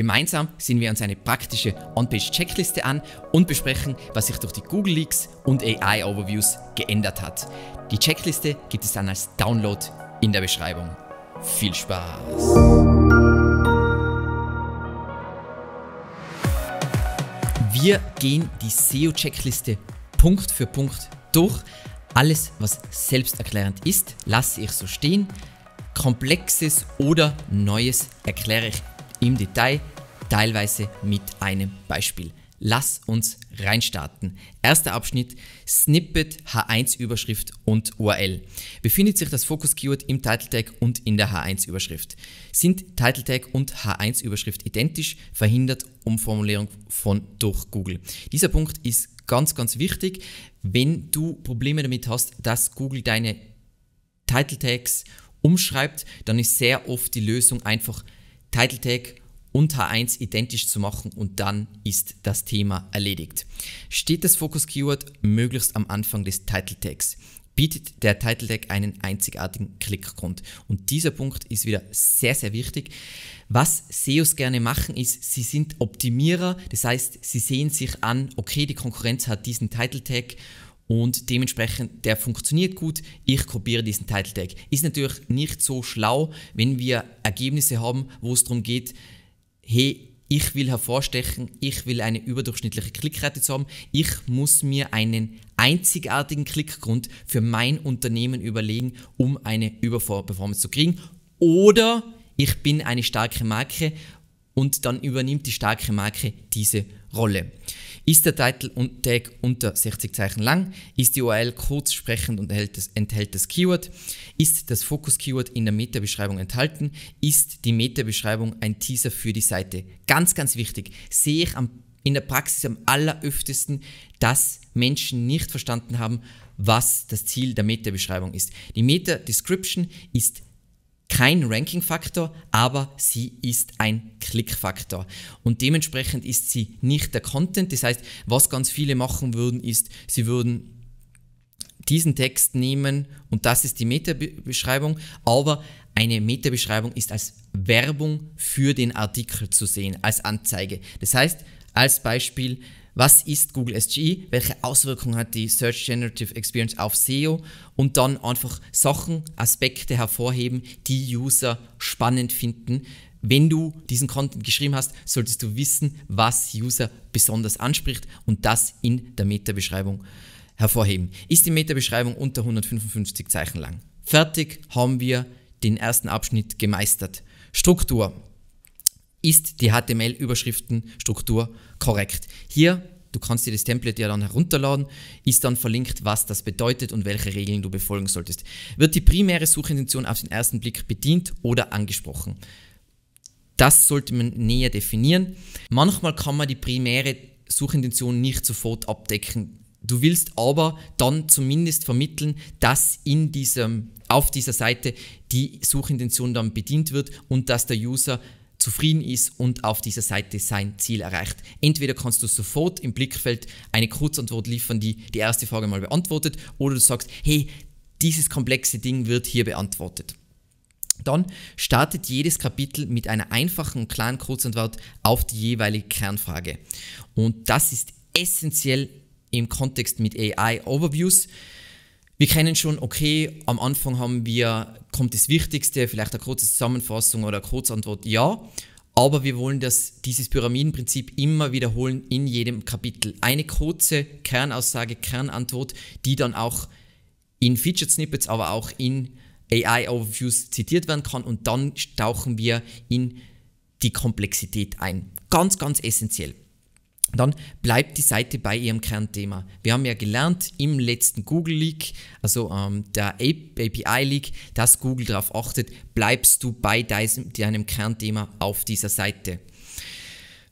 Gemeinsam sehen wir uns eine praktische On-Page-Checkliste an und besprechen, was sich durch die Google Leaks und AI Overviews geändert hat. Die Checkliste gibt es dann als Download in der Beschreibung. Viel Spaß! Wir gehen die SEO-Checkliste Punkt für Punkt durch. Alles, was selbsterklärend ist, lasse ich so stehen. Komplexes oder Neues erkläre ich im Detail, teilweise mit einem Beispiel. Lass uns reinstarten. Erster Abschnitt, Snippet, H1-Überschrift und URL. Befindet sich das Fokus-Keyword im Title Tag und in der H1-Überschrift? Sind Title Tag und H1-Überschrift identisch? Verhindert Umformulierung von durch Google. Dieser Punkt ist ganz, ganz wichtig, wenn du Probleme damit hast, dass Google deine Title Tags umschreibt, dann ist sehr oft die Lösung einfach Title Tag und H1 identisch zu machen und dann ist das Thema erledigt. Steht das Fokus-Keyword möglichst am Anfang des Title-Tags bietet der Title Tag einen einzigartigen Klickgrund. Und dieser Punkt ist wieder sehr, sehr wichtig. Was SEOs gerne machen, ist, sie sind Optimierer. Das heißt, sie sehen sich an, okay, die Konkurrenz hat diesen Title Tag und dementsprechend, der funktioniert gut. Ich kopiere diesen Title Tag. Ist natürlich nicht so schlau, wenn wir Ergebnisse haben, wo es darum geht, hey, ich will hervorstechen, ich will eine überdurchschnittliche Klickrate haben, ich muss mir einen einzigartigen Klickgrund für mein Unternehmen überlegen, um eine Überperformance zu kriegen. Oder ich bin eine starke Marke und dann übernimmt die starke Marke diese Rolle. Ist der Titel und Tag unter 60 Zeichen lang? Ist die URL kurzsprechend und enthält das, enthält das Keyword? Ist das Fokus-Keyword in der Metabeschreibung enthalten? Ist die Metabeschreibung ein Teaser für die Seite? Ganz, ganz wichtig. Sehe ich am, in der Praxis am alleröftesten, dass Menschen nicht verstanden haben, was das Ziel der Metabeschreibung ist. Die Meta-Description ist kein Ranking-Faktor, aber sie ist ein Klickfaktor. Und dementsprechend ist sie nicht der Content. Das heißt, was ganz viele machen würden, ist, sie würden diesen Text nehmen und das ist die Metabeschreibung, aber eine Metabeschreibung ist als Werbung für den Artikel zu sehen, als Anzeige. Das heißt, als Beispiel, was ist Google SGE, welche Auswirkungen hat die Search Generative Experience auf SEO und dann einfach Sachen, Aspekte hervorheben, die User spannend finden. Wenn du diesen Content geschrieben hast, solltest du wissen, was User besonders anspricht und das in der Meta-Beschreibung hervorheben. Ist die Meta-Beschreibung unter 155 Zeichen lang? Fertig haben wir den ersten Abschnitt gemeistert. Struktur ist die HTML-Überschriftenstruktur korrekt. Hier, du kannst dir das Template ja dann herunterladen, ist dann verlinkt, was das bedeutet und welche Regeln du befolgen solltest. Wird die primäre Suchintention auf den ersten Blick bedient oder angesprochen? Das sollte man näher definieren. Manchmal kann man die primäre Suchintention nicht sofort abdecken. Du willst aber dann zumindest vermitteln, dass in diesem, auf dieser Seite die Suchintention dann bedient wird und dass der User zufrieden ist und auf dieser Seite sein Ziel erreicht. Entweder kannst du sofort im Blickfeld eine Kurzantwort liefern, die die erste Frage mal beantwortet, oder du sagst, hey, dieses komplexe Ding wird hier beantwortet. Dann startet jedes Kapitel mit einer einfachen und klaren Kurzantwort auf die jeweilige Kernfrage. Und das ist essentiell im Kontext mit AI-Overviews. Wir kennen schon, okay, am Anfang haben wir, kommt das Wichtigste, vielleicht eine kurze Zusammenfassung oder eine Kurzantwort, ja. Aber wir wollen das, dieses Pyramidenprinzip immer wiederholen in jedem Kapitel. Eine kurze Kernaussage, Kernantwort, die dann auch in Featured Snippets, aber auch in AI-Overviews zitiert werden kann. Und dann tauchen wir in die Komplexität ein. Ganz, ganz essentiell dann bleibt die Seite bei ihrem Kernthema. Wir haben ja gelernt im letzten Google Leak, also ähm, der API Leak, dass Google darauf achtet, bleibst du bei deinem Kernthema auf dieser Seite.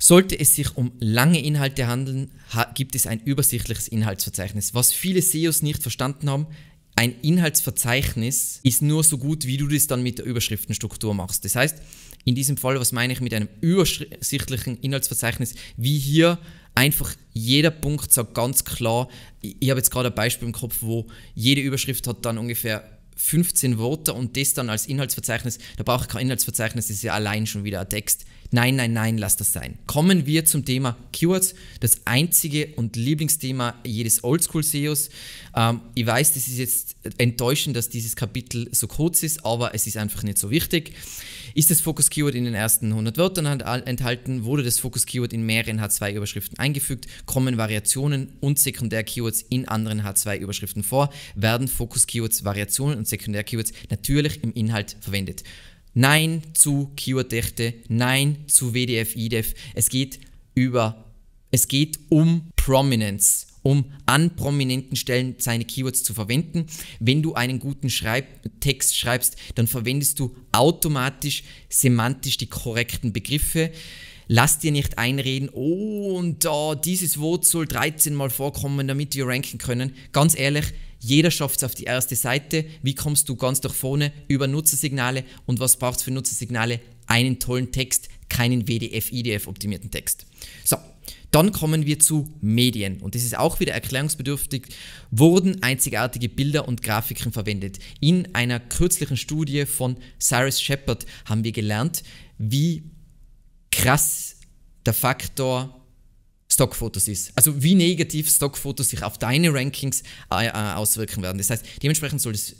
Sollte es sich um lange Inhalte handeln, gibt es ein übersichtliches Inhaltsverzeichnis. Was viele SEOs nicht verstanden haben, ein Inhaltsverzeichnis ist nur so gut, wie du das dann mit der Überschriftenstruktur machst. Das heißt, in diesem Fall, was meine ich mit einem übersichtlichen Inhaltsverzeichnis, wie hier einfach jeder Punkt sagt ganz klar, ich, habe jetzt gerade ein Beispiel im Kopf, wo jede Überschrift hat dann ungefähr 15 Wörter und das dann als Inhaltsverzeichnis, da brauche ich kein Inhaltsverzeichnis, das ist ja allein schon wieder ein Text. Nein, nein, nein, lass das sein. Kommen wir zum Thema Keywords, das einzige und Lieblingsthema jedes Oldschool-SEOs. Ähm, ich weiß, das ist jetzt enttäuschend, dass dieses Kapitel so kurz ist, aber es ist einfach nicht so wichtig. Ist das Fokus-Keyword in den ersten 100 Wörtern enthalten? Wurde das Fokus-Keyword in mehreren H2-Überschriften eingefügt? Kommen Variationen und Sekundär-Keywords in anderen H2-Überschriften vor? Werden Fokus-Keywords, Variationen und Sekundär-Keywords natürlich im Inhalt verwendet? Nein zu keyword Keyworddichte, Nein zu WDF, IDEF. Es geht über, es geht um Prominence, um an prominenten Stellen seine Keywords zu verwenden. Wenn du einen guten Schreib Text schreibst, dann verwendest du automatisch semantisch die korrekten Begriffe. Lass dir nicht einreden, oh, und da, oh, dieses Wort soll 13 Mal vorkommen, damit wir ranken können. Ganz ehrlich, jeder schafft es auf die erste Seite. Wie kommst du ganz nach vorne über Nutzersignale und was braucht es für Nutzersignale? Einen tollen Text, keinen WDF, IDF optimierten Text. So, dann kommen wir zu Medien. Und das ist auch wieder erklärungsbedürftig. Wurden einzigartige Bilder und Grafiken verwendet? In einer kürzlichen Studie von Cyrus Shepard haben wir gelernt, wie krass der Faktor Stockfotos ist. Also wie negativ Stockfotos sich auf deine Rankings äh, äh, auswirken werden. Das heißt, dementsprechend soll es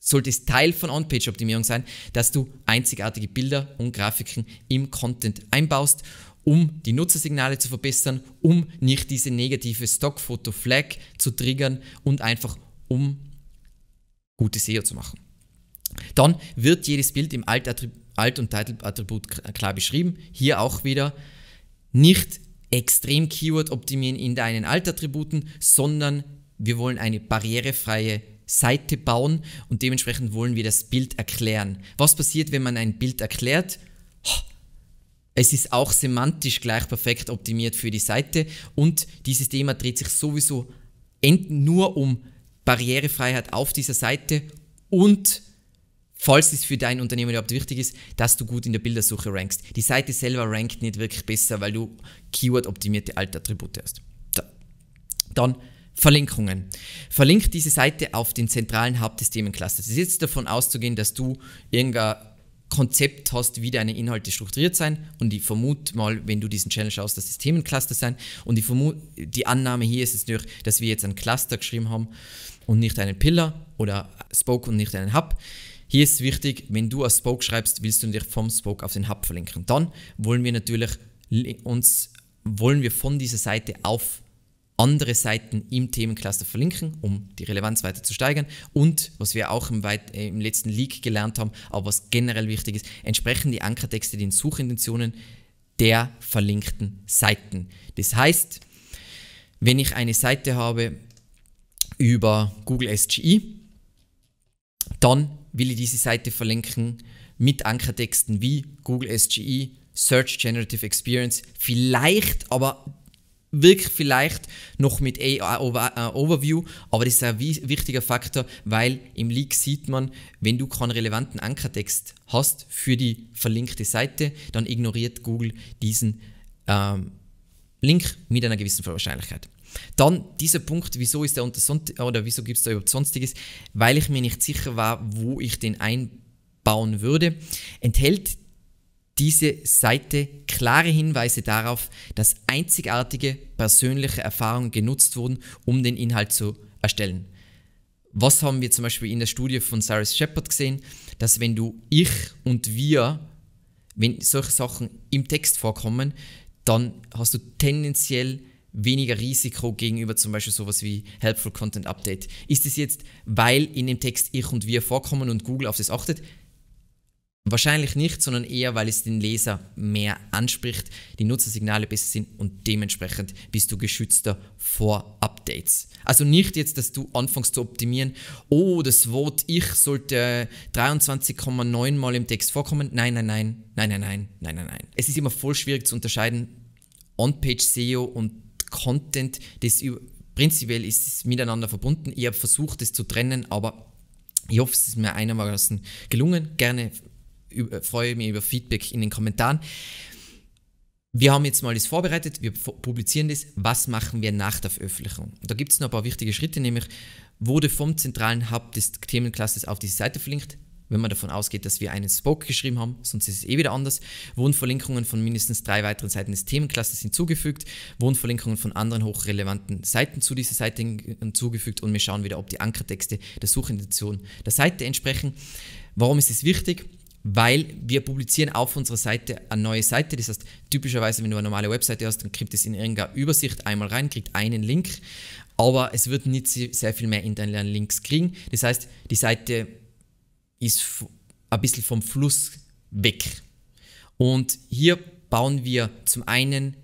sollte es Teil von On-Page-Optimierung sein, dass du einzigartige Bilder und Grafiken im Content einbaust, um die Nutzersignale zu verbessern, um nicht diese negative Stockfoto-Flag zu triggern und einfach um gute SEO zu machen. Dann wird jedes Bild im Alt, Alt und Title-Attribut klar beschrieben. Hier auch wieder nicht extrem Keyword optimieren in deinen Altattributen, sondern wir wollen eine barrierefreie Seite bauen und dementsprechend wollen wir das Bild erklären. Was passiert, wenn man ein Bild erklärt? Es ist auch semantisch gleich perfekt optimiert für die Seite und dieses Thema dreht sich sowieso nur um Barrierefreiheit auf dieser Seite und falls es für dein Unternehmen überhaupt wichtig ist, dass du gut in der Bildersuche rankst. Die Seite selber rankt nicht wirklich besser, weil du Keyword-optimierte Altattribute hast. Dann Verlinkungen. Verlink diese Seite auf den zentralen Hub des Themencluster. Es ist jetzt davon auszugehen, dass du irgendein Konzept hast, wie deine Inhalte strukturiert sein und ich vermute mal, wenn du diesen Channel schaust, dass das Themencluster sein und ich vermute, die Annahme hier ist es natürlich, dass wir jetzt einen Cluster geschrieben haben und nicht einen Pillar oder Spoke und nicht einen Hub. Hier ist wichtig, wenn du als Spoke schreibst, willst du dich vom Spoke auf den Hub verlinken. Dann wollen wir natürlich uns wollen wir von dieser Seite auf andere Seiten im Themencluster verlinken, um die Relevanz weiter zu steigern. Und was wir auch im, weit, äh, im letzten Leak gelernt haben, aber was generell wichtig ist, entsprechen die Ankertexte den Suchintentionen der verlinkten Seiten. Das heißt, wenn ich eine Seite habe über Google SGI, dann will ich diese Seite verlinken mit Ankertexten wie Google SGE, Search Generative Experience, vielleicht, aber wirklich vielleicht noch mit AI Overview, aber das ist ein wichtiger Faktor, weil im Leak sieht man, wenn du keinen relevanten Ankertext hast für die verlinkte Seite, dann ignoriert Google diesen ähm, Link mit einer gewissen Wahrscheinlichkeit. Dann dieser Punkt, wieso ist der unter oder wieso gibt es da überhaupt Sonstiges? Weil ich mir nicht sicher war, wo ich den einbauen würde, enthält diese Seite klare Hinweise darauf, dass einzigartige persönliche Erfahrungen genutzt wurden, um den Inhalt zu erstellen. Was haben wir zum Beispiel in der Studie von Cyrus Shepard gesehen, dass wenn du ich und wir, wenn solche Sachen im Text vorkommen, dann hast du tendenziell weniger Risiko gegenüber zum Beispiel sowas wie Helpful Content Update. Ist es jetzt, weil in dem Text ich und wir vorkommen und Google auf das achtet? Wahrscheinlich nicht, sondern eher, weil es den Leser mehr anspricht, die Nutzersignale besser sind und dementsprechend bist du geschützter vor Updates. Also nicht jetzt, dass du anfängst zu optimieren, oh, das Wort ich sollte 23,9 Mal im Text vorkommen. Nein, nein, nein, nein, nein, nein, nein, nein, nein. Es ist immer voll schwierig zu unterscheiden On-Page-SEO und Content, das prinzipiell ist es miteinander verbunden. Ich habe versucht, das zu trennen, aber ich hoffe, es ist mir einigermaßen gelungen. Gerne äh, freue ich mich über Feedback in den Kommentaren. Wir haben jetzt mal das vorbereitet, wir publizieren das. Was machen wir nach der Veröffentlichung? Da gibt es noch ein paar wichtige Schritte, nämlich wurde vom zentralen Hub des Themenclusters auf diese Seite verlinkt wenn man davon ausgeht, dass wir einen Spoke geschrieben haben, sonst ist es eh wieder anders, Wohnverlinkungen von mindestens drei weiteren Seiten des Themenclusters hinzugefügt, Wohnverlinkungen von anderen hochrelevanten Seiten zu dieser Seite äh, hinzugefügt und wir schauen wieder, ob die Ankertexte der Suchintention der Seite entsprechen. Warum ist es wichtig? Weil wir publizieren auf unserer Seite eine neue Seite. Das heißt, typischerweise, wenn du eine normale Webseite hast, dann kriegt es in irgendeiner Übersicht einmal rein, kriegt einen Link, aber es wird nicht sehr viel mehr internen Links kriegen. Das heißt, die Seite ist ein bisschen vom Fluss weg. Und hier bauen wir zum einen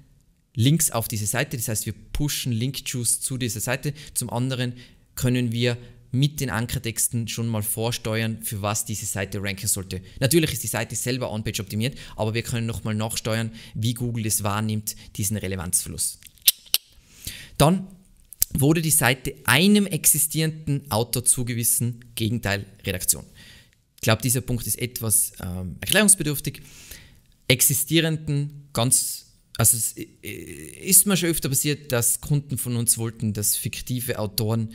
Links auf diese Seite, das heißt wir pushen Link-Juice zu dieser Seite. Zum anderen können wir mit den Ankertexten schon mal vorsteuern, für was diese Seite ranken sollte. Natürlich ist die Seite selber on-page optimiert, aber wir können nochmal nachsteuern, wie Google es wahrnimmt, diesen Relevanzfluss. Dann wurde die Seite einem existierenden Autor zugewiesen, Gegenteil Redaktion glaube, dieser Punkt ist etwas ähm, erklärungsbedürftig, existierenden ganz, also es äh, ist mir schon öfter passiert, dass Kunden von uns wollten, dass fiktive Autoren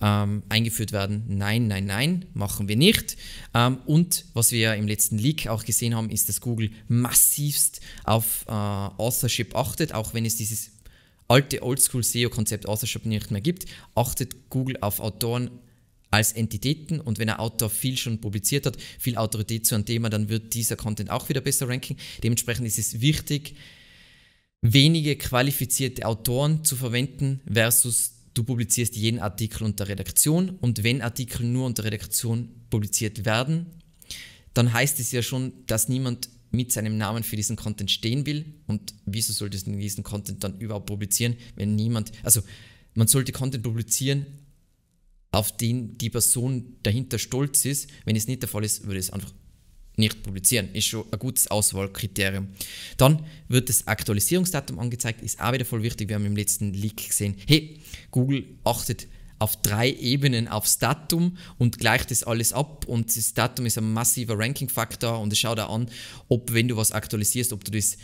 ähm, eingeführt werden. Nein, nein, nein, machen wir nicht. Ähm, und was wir ja im letzten Leak auch gesehen haben, ist, dass Google massivst auf äh, Authorship achtet, auch wenn es dieses alte Oldschool-SEO-Konzept Authorship nicht mehr gibt, achtet Google auf Autoren als Entitäten. Und wenn ein Autor viel schon publiziert hat, viel Autorität zu einem Thema, dann wird dieser Content auch wieder besser ranken. Dementsprechend ist es wichtig, wenige qualifizierte Autoren zu verwenden versus du publizierst jeden Artikel unter Redaktion und wenn Artikel nur unter Redaktion publiziert werden, dann heißt es ja schon, dass niemand mit seinem Namen für diesen Content stehen will und wieso solltest du diesen Content dann überhaupt publizieren, wenn niemand, also man sollte Content publizieren, auf den die Person dahinter stolz ist. Wenn es nicht der Fall ist, würde es einfach nicht publizieren. Ist schon ein gutes Auswahlkriterium. Dann wird das Aktualisierungsdatum angezeigt, ist auch wieder voll wichtig. Wir haben im letzten Leak gesehen, hey, Google achtet auf drei Ebenen aufs Datum und gleicht das alles ab und das Datum ist ein massiver Ranking-Faktor und es schaut auch an, ob wenn du was aktualisierst, ob du das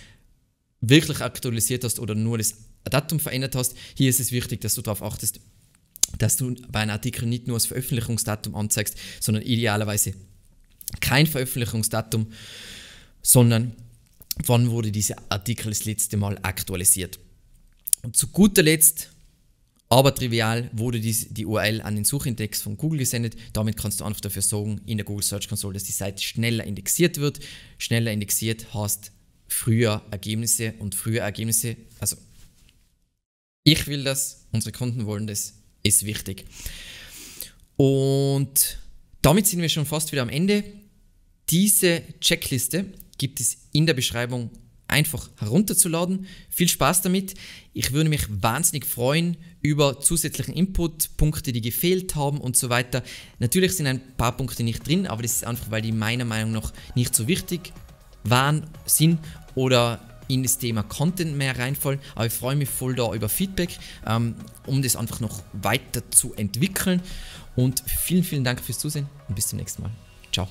wirklich aktualisiert hast oder nur das Datum verändert hast. Hier ist es wichtig, dass du darauf achtest, dass du bei einem Artikel nicht nur das Veröffentlichungsdatum anzeigst, sondern idealerweise kein Veröffentlichungsdatum, sondern wann wurde dieser Artikel das letzte Mal aktualisiert. Und zu guter Letzt, aber trivial, wurde dies, die URL an den Suchindex von Google gesendet. Damit kannst du einfach dafür sorgen, in der Google Search Console, dass die Seite schneller indexiert wird. Schneller indexiert hast früher Ergebnisse und früher Ergebnisse. Also ich will das, unsere Kunden wollen das, ist wichtig. Und damit sind wir schon fast wieder am Ende. Diese Checkliste gibt es in der Beschreibung einfach herunterzuladen. Viel Spaß damit. Ich würde mich wahnsinnig freuen über zusätzlichen Input, Punkte, die gefehlt haben und so weiter. Natürlich sind ein paar Punkte nicht drin, aber das ist einfach, weil die meiner Meinung nach nicht so wichtig waren, sind oder in das Thema Content mehr reinfallen. Aber ich freue mich voll da über Feedback, ähm, um das einfach noch weiter zu entwickeln. Und vielen, vielen Dank fürs Zusehen und bis zum nächsten Mal. Ciao.